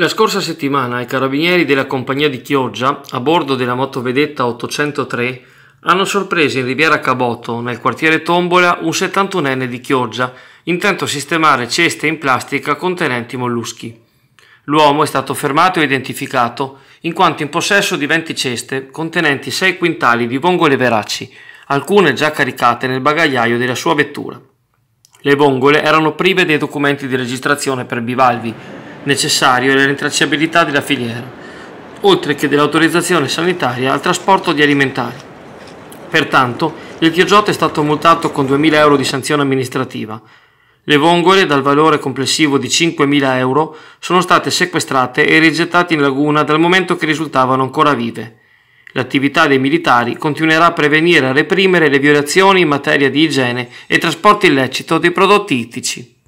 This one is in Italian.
La scorsa settimana i carabinieri della compagnia di Chioggia, a bordo della motovedetta 803, hanno sorpreso in Riviera Caboto, nel quartiere Tombola, un 71enne di Chioggia, intento a sistemare ceste in plastica contenenti molluschi. L'uomo è stato fermato e identificato in quanto in possesso di 20 ceste contenenti 6 quintali di vongole veraci, alcune già caricate nel bagagliaio della sua vettura. Le vongole erano prive dei documenti di registrazione per bivalvi necessario e la rintracciabilità della filiera, oltre che dell'autorizzazione sanitaria al trasporto di alimentari. Pertanto, il Chiogiotto è stato multato con 2.000 euro di sanzione amministrativa. Le vongole, dal valore complessivo di 5.000 euro, sono state sequestrate e rigettate in laguna dal momento che risultavano ancora vive. L'attività dei militari continuerà a prevenire e a reprimere le violazioni in materia di igiene e trasporto illecito dei prodotti ittici.